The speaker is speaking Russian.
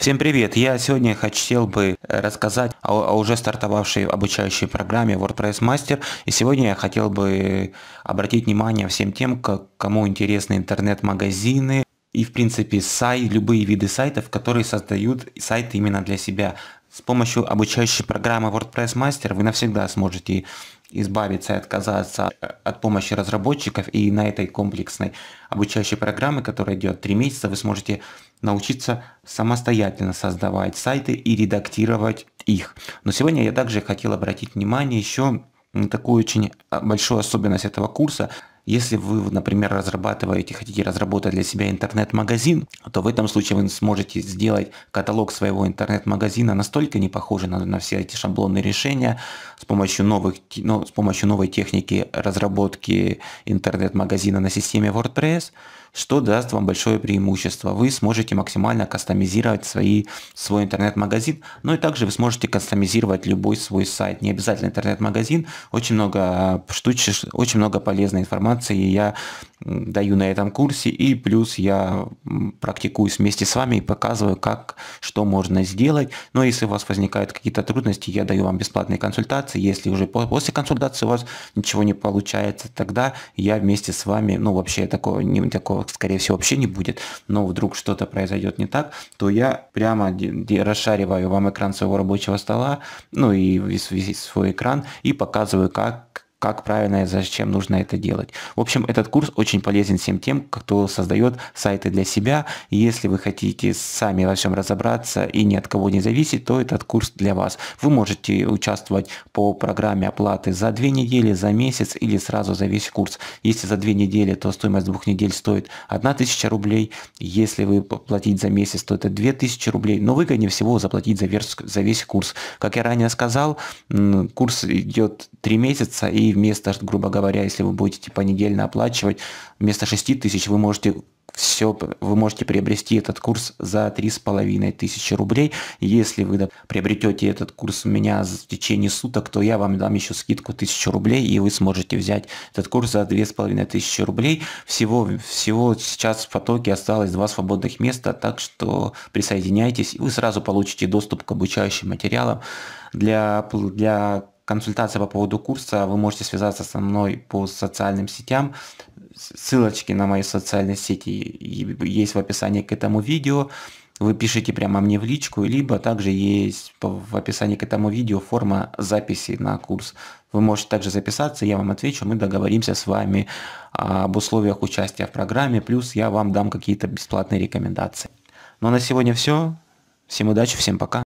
Всем привет! Я сегодня хотел бы э, рассказать о, о уже стартовавшей обучающей программе WordPress Master. И сегодня я хотел бы обратить внимание всем тем, кому интересны интернет-магазины и в принципе сайт, любые виды сайтов, которые создают сайт именно для себя. С помощью обучающей программы WordPress Master вы навсегда сможете избавиться и отказаться от помощи разработчиков. И на этой комплексной обучающей программе, которая идет 3 месяца, вы сможете научиться самостоятельно создавать сайты и редактировать их. Но сегодня я также хотел обратить внимание еще на такую очень а, большую особенность этого курса – если вы, например, разрабатываете, хотите разработать для себя интернет-магазин, то в этом случае вы сможете сделать каталог своего интернет-магазина настолько не похожий на, на все эти шаблонные решения с помощью, новых, ну, с помощью новой техники разработки интернет-магазина на системе WordPress, что даст вам большое преимущество. Вы сможете максимально кастомизировать свои, свой интернет-магазин, но и также вы сможете кастомизировать любой свой сайт, не обязательно интернет-магазин, очень много а, штучек, очень много полезной информации информации я даю на этом курсе, и плюс я практикуюсь вместе с вами и показываю, как, что можно сделать. Но если у вас возникают какие-то трудности, я даю вам бесплатные консультации. Если уже после консультации у вас ничего не получается, тогда я вместе с вами, ну вообще такого, не, такого скорее всего вообще не будет, но вдруг что-то произойдет не так, то я прямо расшариваю вам экран своего рабочего стола, ну и свой экран, и показываю, как как правильно и зачем нужно это делать. В общем, этот курс очень полезен всем тем, кто создает сайты для себя. И если вы хотите сами во всем разобраться и ни от кого не зависеть, то этот курс для вас. Вы можете участвовать по программе оплаты за две недели, за месяц или сразу за весь курс. Если за две недели, то стоимость двух недель стоит 1000 рублей. Если вы платить за месяц, то это 2000 рублей. Но выгоднее всего заплатить за, весь курс. Как я ранее сказал, курс идет 3 месяца и вместо, грубо говоря, если вы будете понедельно типа, оплачивать, вместо 6 тысяч вы можете все, вы можете приобрести этот курс за 3,5 тысячи рублей. Если вы приобретете этот курс у меня в течение суток, то я вам дам еще скидку 1000 рублей, и вы сможете взять этот курс за тысячи рублей. Всего, всего сейчас в потоке осталось два свободных места, так что присоединяйтесь, и вы сразу получите доступ к обучающим материалам для, для консультация по поводу курса, вы можете связаться со мной по социальным сетям. Ссылочки на мои социальные сети есть в описании к этому видео. Вы пишите прямо мне в личку, либо также есть в описании к этому видео форма записи на курс. Вы можете также записаться, я вам отвечу, мы договоримся с вами об условиях участия в программе, плюс я вам дам какие-то бесплатные рекомендации. Ну а на сегодня все. Всем удачи, всем пока.